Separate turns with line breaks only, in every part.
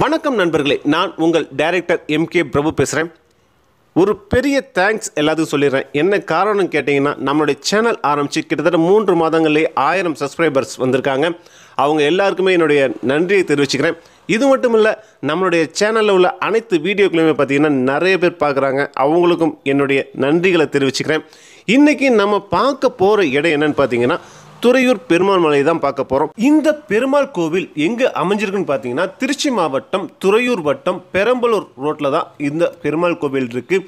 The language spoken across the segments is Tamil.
வணக்கம் நண்பர்களே நான் உங்கள் டைரக்டர் எம் கே பிரபு பேசுகிறேன் ஒரு பெரிய தேங்க்ஸ் எல்லாத்துக்கும் சொல்லிடுறேன் என்ன காரணம் கேட்டிங்கன்னா நம்மளுடைய சேனல் ஆரம்பித்து கிட்டத்தட்ட மூன்று மாதங்கள்லேயே ஆயிரம் சப்ஸ்கிரைபர்ஸ் வந்திருக்காங்க அவங்க எல்லாருக்குமே என்னுடைய நன்றியை தெரிவிச்சுக்கிறேன் இது மட்டும் இல்லை நம்மளுடைய சேனலில் உள்ள அனைத்து வீடியோக்களையுமே பார்த்திங்கன்னா நிறைய பேர் பார்க்குறாங்க அவங்களுக்கும் என்னுடைய நன்றிகளை தெரிவிச்சுக்கிறேன் இன்றைக்கி நம்ம பார்க்க போகிற இடம் என்னென்னு பார்த்தீங்கன்னா துறையூர் பெருமாள் மலையை தான் பார்க்க போகிறோம் இந்த பெருமாள் கோவில் எங்கே அமைஞ்சிருக்குன்னு பார்த்தீங்கன்னா திருச்சி மாவட்டம் துறையூர் வட்டம் பெரம்பலூர் ரோட்டில் தான் இந்த பெருமாள் கோவில் இருக்குது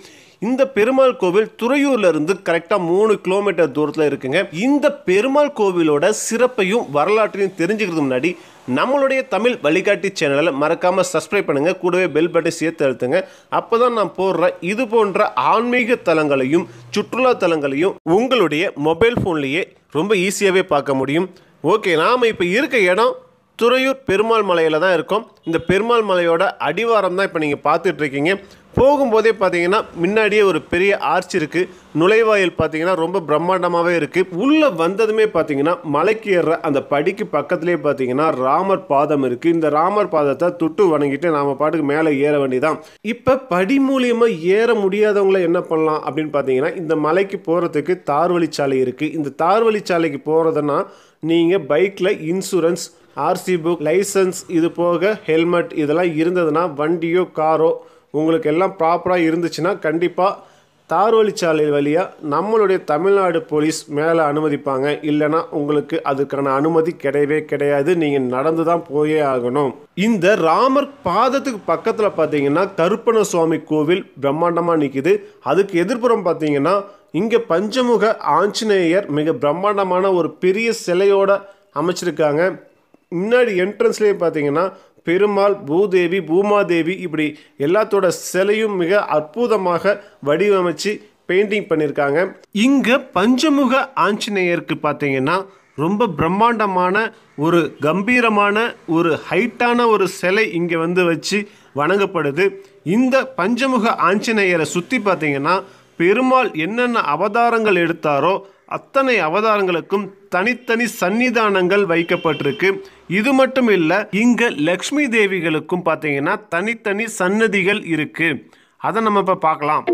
இந்த பெருமாள் கோவில் துறையூர்ல இருந்து கரெக்டா மூணு கிலோமீட்டர் தூரத்தில் இருக்குங்க இந்த பெருமாள் கோவிலோட சிறப்பையும் வரலாற்றையும் தெரிஞ்சுக்கிறது முன்னாடி நம்மளுடைய தமிழ் வழிகாட்டி சேனலை மறக்காமல் சப்ஸ்கிரைப் பண்ணுங்கள் கூடவே பெல் பட்டை சேர்த்து அழுத்துங்க அப்போ தான் நான் போடுற இது போன்ற ஆன்மீக தலங்களையும் சுற்றுலா தலங்களையும் உங்களுடைய மொபைல் ஃபோன்லேயே ரொம்ப ஈஸியாகவே பார்க்க முடியும் ஓகே நாம் இப்போ இருக்க இடம் துறையூர் பெருமாள் மலையில் தான் இருக்கோம் இந்த பெருமாள் மலையோட அடிவாரம் தான் இப்போ நீங்கள் பார்த்துட்ருக்கீங்க போகும்போதே பார்த்தீங்கன்னா முன்னாடியே ஒரு பெரிய ஆர்ச் இருக்குது நுழைவாயில் பார்த்தீங்கன்னா ரொம்ப பிரம்மாண்டமாகவே இருக்குது உள்ளே வந்ததுமே பார்த்தீங்கன்னா மலைக்கு ஏறுற அந்த படிக்கு பக்கத்துலேயே பார்த்தீங்கன்னா ராமர் பாதம் இருக்குது இந்த ராமர் பாதத்தை தொட்டு வணங்கிட்டு நாம் பாட்டுக்கு மேலே ஏற வேண்டியதான் இப்போ படி மூலியமாக ஏற முடியாதவங்கள என்ன பண்ணலாம் அப்படின்னு பார்த்தீங்கன்னா இந்த மலைக்கு போகிறதுக்கு தார்வழிச்சாலை இருக்குது இந்த தார்வழிச்சாலைக்கு போகிறதுனா நீங்கள் பைக்கில் இன்சூரன்ஸ் ஆர்சி புக் லைசன்ஸ் இது போக ஹெல்மெட் இதெல்லாம் இருந்ததுன்னா வண்டியோ காரோ உங்களுக்கு எல்லாம் ப்ராப்பராக இருந்துச்சுன்னா கண்டிப்பாக தார் வழிச்சாலை வழியாக நம்மளுடைய தமிழ்நாடு போலீஸ் மேலே அனுமதிப்பாங்க இல்லைனா உங்களுக்கு அதுக்கான அனுமதி கிடையவே கிடையாது நீங்கள் நடந்து தான் போயே ஆகணும் இந்த ராமர் பாதத்துக்கு பக்கத்தில் பார்த்தீங்கன்னா கருப்பண சுவாமி கோவில் பிரம்மாண்டமாக நிற்கிது அதுக்கு எதிர்ப்புறம் பார்த்தீங்கன்னா இங்கே பஞ்சமுக ஆஞ்சநேயர் மிக பிரம்மாண்டமான ஒரு பெரிய சிலையோட அமைச்சிருக்காங்க முன்னாடி என்ட்ரன்ஸ்லேயே பார்த்தீங்கன்னா பெருமாள் பூதேவி பூமாதேவி இப்படி எல்லாத்தோட சிலையும் மிக அற்புதமாக வடிவமைச்சு பெயிண்டிங் பண்ணியிருக்காங்க இங்கே பஞ்சமுக ஆஞ்சநேயருக்கு பார்த்தீங்கன்னா ரொம்ப பிரம்மாண்டமான ஒரு கம்பீரமான ஒரு ஹைட்டான ஒரு சிலை இங்கே வந்து வச்சு வணங்கப்படுது இந்த பஞ்சமுக ஆஞ்சநேயரை சுற்றி பார்த்தீங்கன்னா பெருமாள் என்னென்ன அவதாரங்கள் எடுத்தாரோ அத்தனை அவதாரங்களுக்கும் தனித்தனி சன்னிதானங்கள் வைக்கப்பட்டிருக்கு இது மட்டும் இல்லை இங்கே லக்ஷ்மி தேவிகளுக்கும் பார்த்தீங்கன்னா தனித்தனி சன்னதிகள் இருக்குது அதை நம்ம இப்போ பார்க்கலாம்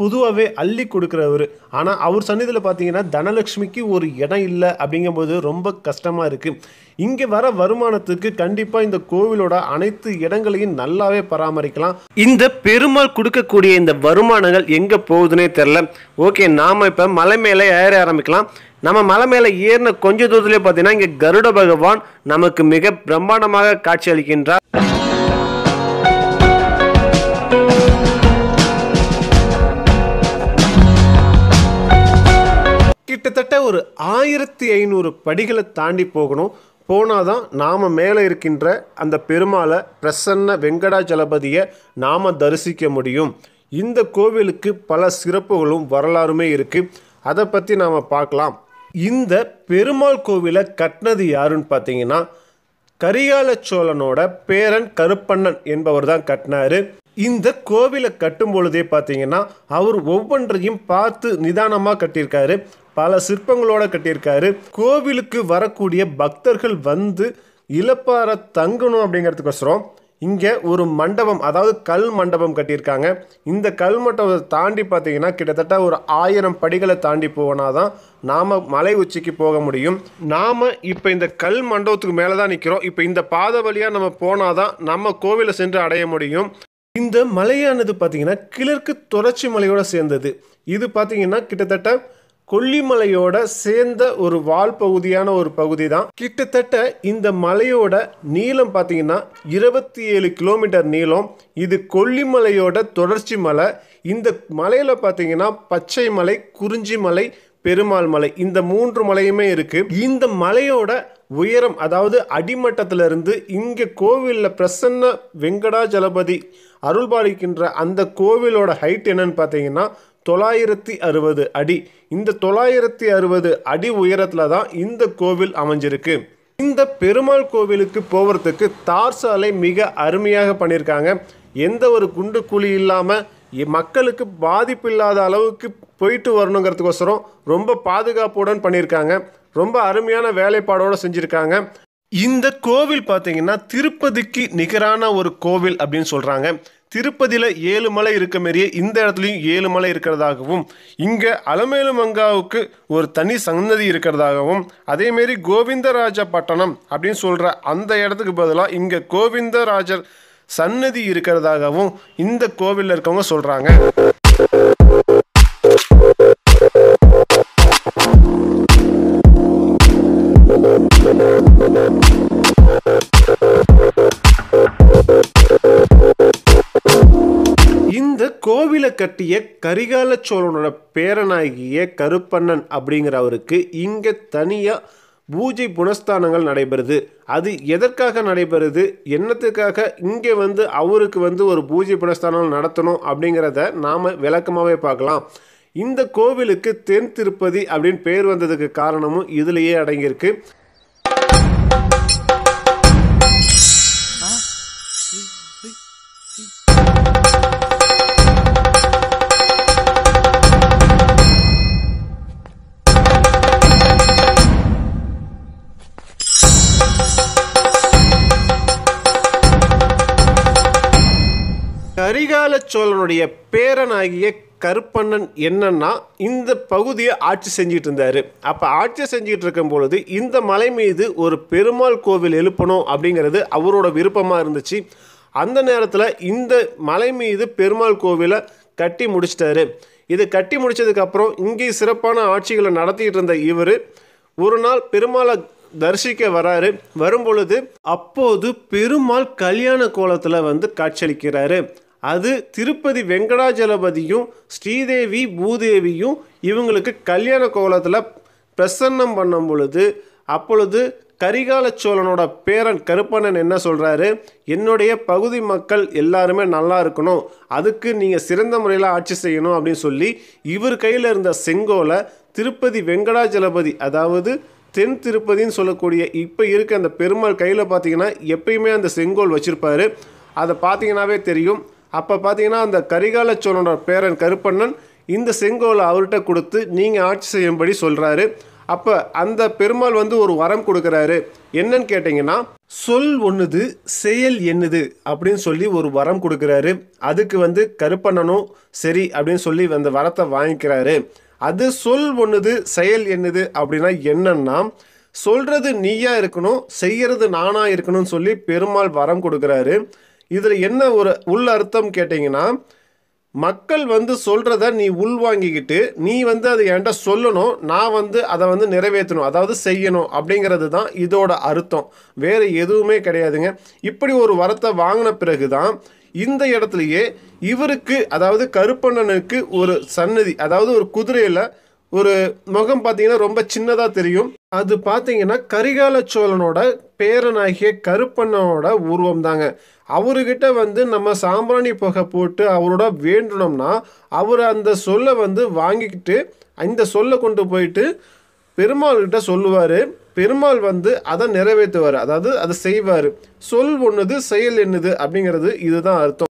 புதுவாகவே அள்ளி கொடுக்குறவர் ஆனால் அவர் சந்நிதியில் பார்த்தீங்கன்னா தனலட்சுமிக்கு ஒரு இடம் இல்லை அப்படிங்கும்போது ரொம்ப கஷ்டமாக இருக்குது இங்கே வர வருமானத்துக்கு கண்டிப்பாக இந்த கோவிலோட அனைத்து இடங்களையும் நல்லாவே பராமரிக்கலாம் இந்த பெருமாள் கொடுக்கக்கூடிய இந்த வருமானங்கள் எங்கே போகுதுன்னே தெரில ஓகே நாம் இப்போ மலை மேலே ஏற ஆரம்பிக்கலாம் நம்ம மலை மேலே ஏறின கொஞ்ச தூரத்துலேயே பார்த்தீங்கன்னா இங்கே கருட பகவான் நமக்கு மிக பிரம்மாண்டமாக காட்சி அளிக்கின்றார் கிட்டத்தட்ட ஒரு ஆயிரத்தி ஐநூறு படிகளை தாண்டி போகணும் போனால் தான் நாம் மேலே இருக்கின்ற அந்த பெருமாளை பிரசன்ன வெங்கடாஜலபதியை நாம் தரிசிக்க முடியும் இந்த கோவிலுக்கு பல சிறப்புகளும் வரலாறுமே இருக்குது அதை பற்றி நாம் பார்க்கலாம் இந்த பெருமாள் கோவிலை கட்டினது யாருன்னு பார்த்தீங்கன்னா கரிகால சோழனோட பேரன் கருப்பண்ணன் என்பவர் தான் கட்டினார் இந்த கோவிலை கட்டும் பொழுதே பார்த்தீங்கன்னா அவர் ஒவ்வொன்றையும் பார்த்து நிதானமாக கட்டியிருக்காரு பல சிற்பங்களோட கட்டியிருக்காரு கோவிலுக்கு வரக்கூடிய பக்தர்கள் வந்து இலப்பார தங்கணும் அப்படிங்கிறதுக்கோசரம் இங்கே ஒரு மண்டபம் அதாவது கல் மண்டபம் கட்டியிருக்காங்க இந்த கல் மண்டபத்தை தாண்டி பார்த்தீங்கன்னா கிட்டத்தட்ட ஒரு ஆயிரம் படிகளை தாண்டி போனால் தான் நாம் மலை உச்சிக்கு போக முடியும் நாம் இப்போ இந்த கல் மண்டபத்துக்கு மேலே தான் நிற்கிறோம் இப்போ இந்த பாதை வழியாக நம்ம போனால் தான் நம்ம கோவிலை சென்று அடைய முடியும் இந்த மலையானது பார்த்தீங்கன்னா கிழக்கு தொடர்ச்சி மலையோட சேர்ந்தது இது பார்த்தீங்கன்னா கிட்டத்தட்ட கொல்லிமலையோட சேர்ந்த ஒரு வால் பகுதியான ஒரு பகுதி தான் கிட்டத்தட்ட இந்த மலையோட நீளம் பார்த்தீங்கன்னா இருபத்தி ஏழு கிலோமீட்டர் நீளம் இது கொல்லிமலையோட தொடர்ச்சி மலை இந்த மலையில் பார்த்தீங்கன்னா பச்சை மலை குறிஞ்சி மலை பெருமாள் மலை இந்த மூன்று மலையுமே இருக்குது இந்த மலையோட உயரம் அதாவது அடிமட்டத்திலிருந்து இங்கே கோவிலில் பிரசன்ன வெங்கடாஜலபதி அருள்பாலிக்கின்ற அந்த கோவிலோட ஹைட் என்னன்னு பார்த்தீங்கன்னா தொள்ளாயிரத்தி அறுபது அடி இந்த தொள்ளாயிரத்தி அறுபது அடி உயரத்தில் தான் இந்த கோவில் அமைஞ்சிருக்கு இந்த பெருமாள் கோவிலுக்கு போகிறதுக்கு தார் சாலை மிக அருமையாக பண்ணியிருக்காங்க எந்த ஒரு குண்டு குழி இல்லாமல் மக்களுக்கு பாதிப்பு இல்லாத அளவுக்கு போயிட்டு வரணுங்கிறதுக்கோசரம் ரொம்ப பாதுகாப்புடன் பண்ணியிருக்காங்க ரொம்ப அருமையான வேலைப்பாடோடு செஞ்சுருக்காங்க இந்த கோவில் பார்த்தீங்கன்னா திருப்பதிக்கு நிகரான ஒரு கோவில் அப்படின்னு சொல்கிறாங்க திருப்பதியில் ஏழு மலை இருக்க மாரியே இந்த இடத்துலையும் ஏழு மலை இருக்கிறதாகவும் இங்கே அலமேலு மங்காவுக்கு ஒரு தனி சன்னதி இருக்கிறதாகவும் அதேமாரி கோவிந்தராஜ பட்டணம் அப்படின்னு சொல்கிற அந்த இடத்துக்கு பதிலாக இங்கே கோவிந்தராஜர் சன்னதி இருக்கிறதாகவும் இந்த கோவிலில் இருக்கவங்க சொல்கிறாங்க கட்டிய கரிகால சோழனோட பேரனாகிய கருப்பண்ணன் அப்படிங்கிறவருக்கு இங்கே தனியாக பூஜை புனஸ்தானங்கள் நடைபெறுது அது எதற்காக நடைபெறுது என்னத்துக்காக இங்கே வந்து அவருக்கு வந்து ஒரு பூஜை புனஸ்தானம் நடத்தணும் அப்படிங்கிறத நாம் விளக்கமாகவே பார்க்கலாம் இந்த கோவிலுக்கு தென் திருப்பதி அப்படின்னு பேர் வந்ததுக்கு காரணமும் இதுலேயே அடங்கியிருக்கு சேல சோழனுடைய பேரனாகிய கருப்பண்ணன் என்னன்னா இந்த பகுதியை ஆட்சி செஞ்சுட்டு இருந்தார் அப்போ ஆட்சி செஞ்சுட்டு இருக்கும் பொழுது இந்த மலை மீது ஒரு பெருமாள் கோவில் எழுப்பணும் அப்படிங்கிறது அவரோட விருப்பமாக இருந்துச்சு அந்த நேரத்தில் இந்த மலை மீது பெருமாள் கோவிலை கட்டி முடிச்சிட்டாரு இதை கட்டி முடித்ததுக்கப்புறம் இங்கே சிறப்பான ஆட்சிகளை நடத்திட்டு இருந்த இவர் ஒரு நாள் பெருமாளை தரிசிக்க வராரு வரும்பொழுது அப்போது பெருமாள் கல்யாண கோலத்தில் வந்து காட்சியளிக்கிறாரு அது திருப்பதி வெங்கடாஜலபதியும் ஸ்ரீதேவி பூதேவியும் இவங்களுக்கு கல்யாண கோலத்தில் பிரசன்னம் பண்ணும் பொழுது அப்பொழுது கரிகால சோழனோட பேரன் கருப்பண்ணன் என்ன சொல்கிறாரு என்னுடைய பகுதி மக்கள் எல்லாருமே நல்லா இருக்கணும் அதுக்கு நீங்கள் சிறந்த முறையில் ஆட்சி செய்யணும் அப்படின்னு சொல்லி இவர் கையில் இருந்த செங்கோலை திருப்பதி வெங்கடாஜலபதி அதாவது தென் திருப்பதின்னு சொல்லக்கூடிய இப்போ இருக்க அந்த பெருமாள் கையில் பார்த்தீங்கன்னா எப்பயுமே அந்த செங்கோல் வச்சுருப்பாரு அதை பார்த்தீங்கன்னாவே தெரியும் அப்போ பார்த்தீங்கன்னா அந்த கரிகால சோழனோட பேரன் கருப்பண்ணன் இந்த செங்கோலை அவர்கிட்ட கொடுத்து நீங்கள் ஆட்சி செய்யும்படி சொல்கிறாரு அப்போ அந்த பெருமாள் வந்து ஒரு வரம் கொடுக்குறாரு என்னன்னு கேட்டிங்கன்னா சொல் ஒன்றுது செயல் என்னது அப்படின்னு சொல்லி ஒரு வரம் கொடுக்குறாரு அதுக்கு வந்து கருப்பண்ணனும் சரி அப்படின்னு சொல்லி அந்த வரத்தை வாங்கிக்கிறாரு அது சொல் ஒன்றுது செயல் என்னது அப்படின்னா என்னன்னா சொல்கிறது நீயாக இருக்கணும் செய்கிறது நானாக இருக்கணும்னு சொல்லி பெருமாள் வரம் கொடுக்குறாரு இதில் என்ன ஒரு உள் அர்த்தம் கேட்டிங்கன்னா மக்கள் வந்து சொல்கிறத நீ உள்வாங்கிக்கிட்டு நீ வந்து அதை என்கிட்ட சொல்லணும் நான் வந்து அதை வந்து நிறைவேற்றணும் அதாவது செய்யணும் அப்படிங்கிறது தான் இதோட அர்த்தம் வேறு எதுவுமே கிடையாதுங்க இப்படி ஒரு வரத்தை வாங்கின பிறகு தான் இந்த இடத்துலையே இவருக்கு அதாவது கருப்பண்ணனுக்கு ஒரு சன்னதி அதாவது ஒரு குதிரையில் ஒரு முகம் பார்த்தீங்கன்னா ரொம்ப சின்னதாக தெரியும் அது பார்த்தீங்கன்னா கரிகால சோழனோட பேரனாகிய கருப்பண்ணனோட உருவம் தாங்க அவர்கிட்ட வந்து நம்ம சாம்பிராணி புகை போட்டு அவரோட வேண்டணும்னா அவர் அந்த சொல்லை வந்து வாங்கிக்கிட்டு இந்த சொல்லை கொண்டு போயிட்டு பெருமாள்கிட்ட சொல்லுவார் பெருமாள் வந்து அதை நிறைவேற்றுவார் அதாவது அதை செய்வார் சொல் ஒன்றுது செயல் என்னது அப்படிங்கிறது இதுதான் அர்த்தம்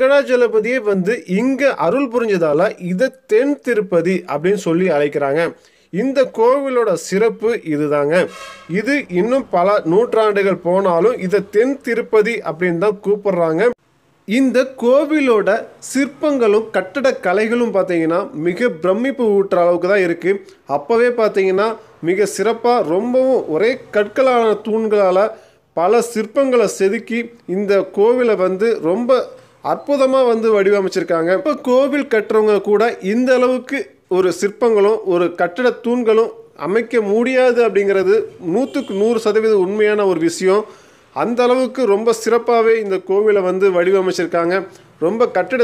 வெங்கடாஜலபதியே வந்து இங்கே அருள் புரிஞ்சதால் இதை தென் திருப்பதி அப்படின்னு சொல்லி அழைக்கிறாங்க இந்த கோவிலோட சிறப்பு இதுதாங்க இது இன்னும் பல நூற்றாண்டுகள் போனாலும் இதை தென் திருப்பதி அப்படின்னு தான் கூப்பிடுறாங்க இந்த கோவிலோட சிற்பங்களும் கட்டட கலைகளும் பார்த்தீங்கன்னா மிக பிரமிப்பு ஊற்ற அளவுக்கு தான் இருக்குது அப்போவே பார்த்தீங்கன்னா மிக சிறப்பாக ரொம்பவும் ஒரே கற்களான தூண்களால் பல சிற்பங்களை செதுக்கி இந்த கோவிலை வந்து ரொம்ப அற்புதமாக வந்து வடிவமைச்சிருக்காங்க இப்போ கோவில் கட்டுறவங்க கூட இந்த அளவுக்கு ஒரு சிற்பங்களும் ஒரு கட்டட தூண்களும் அமைக்க முடியாது அப்படிங்கிறது நூற்றுக்கு நூறு சதவீதம் உண்மையான ஒரு விஷயம் அந்த அளவுக்கு ரொம்ப சிறப்பாகவே இந்த கோவிலை வந்து வடிவமைச்சிருக்காங்க ரொம்ப கட்டட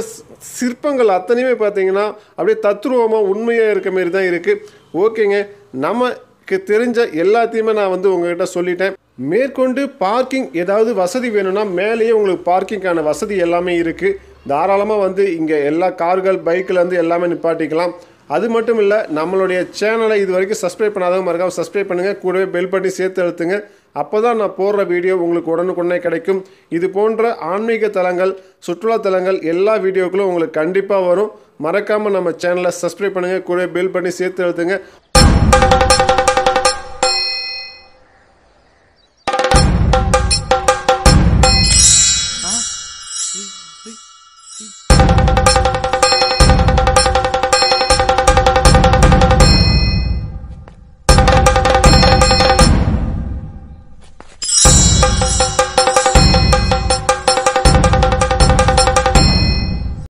சிற்பங்கள் அத்தனையுமே பார்த்தீங்கன்னா அப்படியே தத்ரூபமாக உண்மையாக இருக்க மாரி தான் இருக்குது ஓகேங்க நமக்கு தெரிஞ்ச எல்லாத்தையுமே நான் வந்து உங்ககிட்ட சொல்லிட்டேன் மேற்கொண்டு பார்க்கிங் ஏதாவது வசதி வேணும்னா மேலேயே உங்களுக்கு பார்க்கிங்க்கான வசதி எல்லாமே இருக்குது தாராளமாக வந்து இங்கே எல்லா கார்கள் பைக்கில் வந்து எல்லாமே நிப்பாட்டிக்கலாம் அது மட்டும் இல்லை நம்மளுடைய சேனலை இது வரைக்கும் சப்ஸ்கிரைப் பண்ணாதவங்க மறக்காமல் சப்ஸ்கிரைப் பண்ணுங்கள் கூடவே பெல் பட்டி சேர்த்து எழுத்துங்க அப்போ தான் நான் போடுற வீடியோ உங்களுக்கு உடனுக்குடனே கிடைக்கும் இது போன்ற ஆன்மீக தலங்கள் சுற்றுலா தலங்கள் எல்லா வீடியோக்களும் உங்களுக்கு கண்டிப்பாக வரும் மறக்காமல் நம்ம சேனலை சப்ஸ்கிரைப் பண்ணுங்கள் கூடவே பெல் பண்ணி சேர்த்து எழுத்துங்க